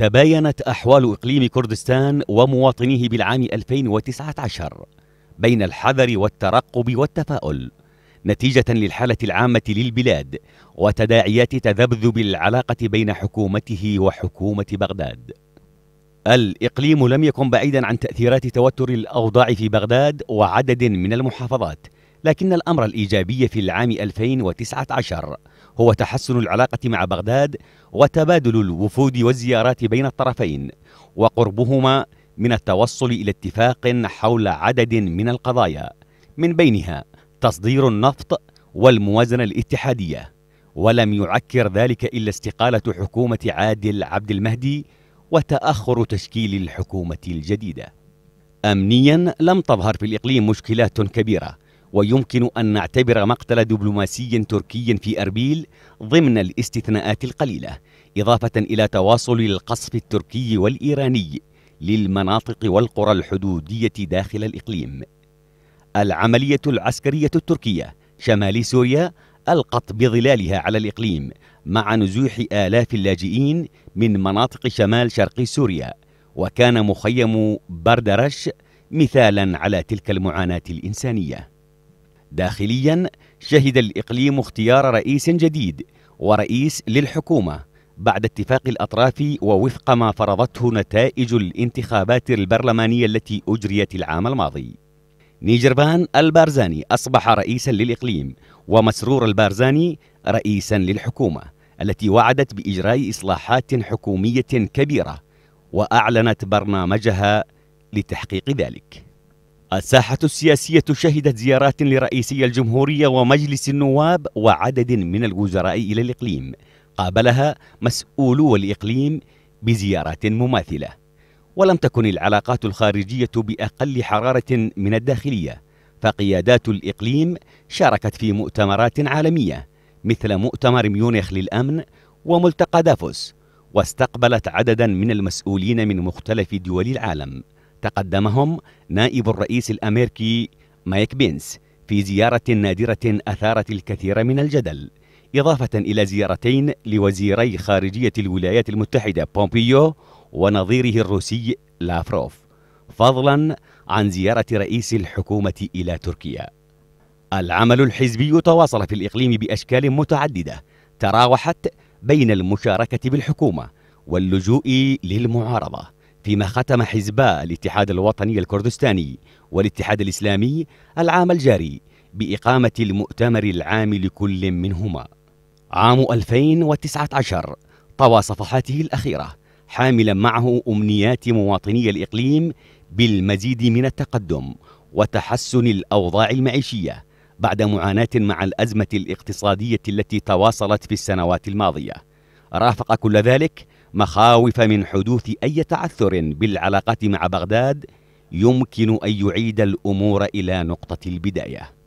تباينت أحوال إقليم كردستان ومواطنيه بالعام 2019 بين الحذر والترقب والتفاؤل نتيجة للحالة العامة للبلاد وتداعيات تذبذب العلاقة بين حكومته وحكومة بغداد. الإقليم لم يكن بعيدا عن تأثيرات توتر الأوضاع في بغداد وعدد من المحافظات، لكن الأمر الإيجابي في العام 2019 هو تحسن العلاقة مع بغداد وتبادل الوفود والزيارات بين الطرفين وقربهما من التوصل إلى اتفاق حول عدد من القضايا من بينها تصدير النفط والموازنة الاتحادية ولم يعكر ذلك إلا استقالة حكومة عادل عبد المهدي وتأخر تشكيل الحكومة الجديدة أمنيا لم تظهر في الإقليم مشكلات كبيرة ويمكن أن نعتبر مقتل دبلوماسي تركي في أربيل ضمن الاستثناءات القليلة إضافة إلى تواصل القصف التركي والإيراني للمناطق والقرى الحدودية داخل الإقليم العملية العسكرية التركية شمال سوريا ألقت بظلالها على الإقليم مع نزوح آلاف اللاجئين من مناطق شمال شرق سوريا وكان مخيم بردرش مثالا على تلك المعاناة الإنسانية داخليا شهد الإقليم اختيار رئيس جديد ورئيس للحكومة بعد اتفاق الأطراف ووفق ما فرضته نتائج الانتخابات البرلمانية التي أجريت العام الماضي نيجربان البارزاني أصبح رئيسا للإقليم ومسرور البارزاني رئيسا للحكومة التي وعدت بإجراء إصلاحات حكومية كبيرة وأعلنت برنامجها لتحقيق ذلك الساحة السياسية شهدت زيارات لرئيسي الجمهورية ومجلس النواب وعدد من الوزراء إلى الإقليم قابلها مسؤولو الإقليم بزيارات مماثلة ولم تكن العلاقات الخارجية بأقل حرارة من الداخلية فقيادات الإقليم شاركت في مؤتمرات عالمية مثل مؤتمر ميونخ للأمن وملتقى دافوس واستقبلت عددا من المسؤولين من مختلف دول العالم تقدمهم نائب الرئيس الأمريكي مايك بينس في زيارة نادرة أثارت الكثير من الجدل إضافة إلى زيارتين لوزيري خارجية الولايات المتحدة بومبيو ونظيره الروسي لافروف فضلا عن زيارة رئيس الحكومة إلى تركيا العمل الحزبي تواصل في الإقليم بأشكال متعددة تراوحت بين المشاركة بالحكومة واللجوء للمعارضة فيما ختم حزباء الاتحاد الوطني الكردستاني والاتحاد الإسلامي العام الجاري بإقامة المؤتمر العام لكل منهما عام 2019 طوى صفحاته الأخيرة حاملا معه أمنيات مواطني الإقليم بالمزيد من التقدم وتحسن الأوضاع المعيشية بعد معاناة مع الأزمة الاقتصادية التي تواصلت في السنوات الماضية رافق كل ذلك مخاوف من حدوث أي تعثر بالعلاقات مع بغداد يمكن أن يعيد الأمور إلى نقطة البداية